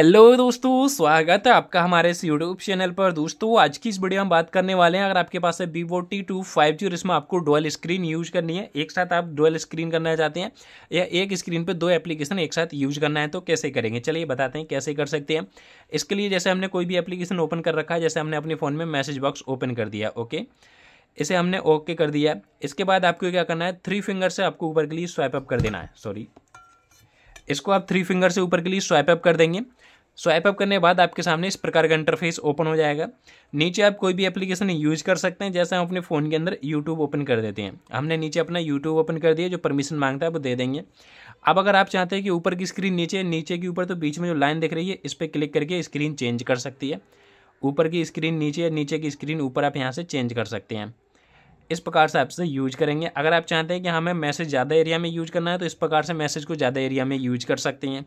hello दोस्तों स्वागत है आपका हमारे इस यूट्यूब चैनल पर दोस्तों आज की इस वीडियो हम बात करने वाले हैं अगर आपके पास है Vivo T two five G और इसमें आपको डुअल स्क्रीन यूज करनी है एक साथ आप डुअल स्क्रीन करना चाहते हैं या एक स्क्रीन पर दो एप्लीकेशन एक साथ यूज करना है तो कैसे करेंगे चलिए बताते हैं कैसे कर सकते हैं इसके लिए जैसे हमने कोई भी एप्लीकेशन ओपन कर रखा है जैसे हमने अपने फ़ोन में मैसेज बॉक्स ओपन कर दिया ओके इसे हमने ओके कर दिया इसके बाद आपको क्या करना है थ्री फिंगर से आपको ऊपर के लिए स्वाइप अप कर देना है सॉरी इसको आप थ्री फिंगर से ऊपर के लिए स्वाइप अप कर देंगे स्वाइप अप करने के बाद आपके सामने इस प्रकार का इंटरफेस ओपन हो जाएगा नीचे आप कोई भी एप्लीकेशन यूज कर सकते हैं जैसे हम अपने फ़ोन के अंदर यूट्यूब ओपन कर देते हैं हमने नीचे अपना यूट्यूब ओपन कर दिया जो परमिशन मांगता है वो दे देंगे अब अगर आप चाहते हैं कि ऊपर की स्क्रीन नीचे नीचे के ऊपर तो बीच में जो लाइन दिख रही है इस पर क्लिक करके स्क्रीन चेंज कर सकती है ऊपर की स्क्रीन नीचे नीचे की स्क्रीन ऊपर आप यहाँ से चेंज कर सकते हैं इस प्रकार से आपसे यूज करेंगे अगर आप चाहते हैं कि हमें मैसेज ज़्यादा एरिया में यूज करना है तो इस प्रकार से मैसेज को ज़्यादा एरिया में यूज कर सकते हैं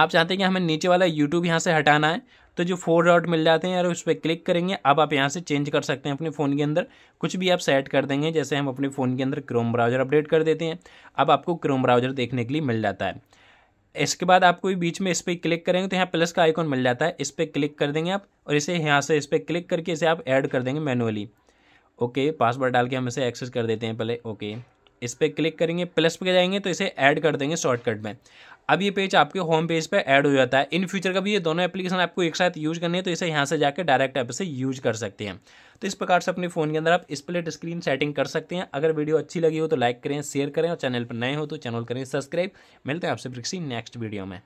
आप चाहते हैं कि हमें नीचे वाला यूट्यूब यहाँ से हटाना है तो जो फोर डॉट मिल जाते हैं और उस पर क्लिक करेंगे अब आप यहाँ से चेंज कर सकते हैं अपने फ़ोन के अंदर कुछ भी आप सेट कर देंगे जैसे हम अपने फ़ोन के अंदर क्रोम ब्राउज़र अपडेट कर देते हैं अब आपको क्रोम ब्राउज़र देखने के लिए मिल जाता है इसके बाद आपको बीच में इस पर क्लिक करेंगे तो यहाँ प्लस का आइकॉन मिल जाता है इस पर क्लिक कर देंगे आप और इसे यहाँ से इस पर क्लिक करके इसे आप ऐड कर देंगे मैनुअली ओके पासवर्ड डाल के हम इसे एक्सेस कर देते हैं पहले ओके इस पर क्लिक करेंगे प्लस पे जाएंगे तो इसे ऐड कर देंगे शॉर्टकट में अब ये पेज आपके होम पेज पे ऐड हो जाता है इन फ्यूचर का भी ये दोनों एप्लीकेशन आपको एक साथ यूज करनी है तो इसे यहाँ से जाकर डायरेक्ट ऐप से यूज कर सकते हैं तो इस प्रकार से अपने फ़ोन के अंदर आप स्प्लिट स्क्रीन सेटिंग कर सकते हैं अगर वीडियो अच्छी लगी हो तो लाइक करें शेयर करें और चैनल पर नए हो तो चैनल करें सब्सक्राइब मिलते हैं आपसे फिर नेक्स्ट वीडियो में